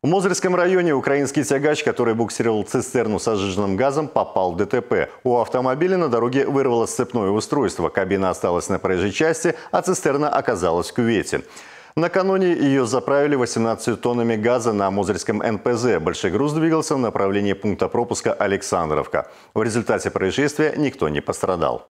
В Мозырском районе украинский тягач, который буксировал цистерну со сжиженным газом, попал в ДТП. У автомобиля на дороге вырвалось цепное устройство. Кабина осталась на проезжей части, а цистерна оказалась в кювете. Накануне ее заправили 18 тоннами газа на Мозырском НПЗ. Большой груз двигался в направлении пункта пропуска «Александровка». В результате происшествия никто не пострадал.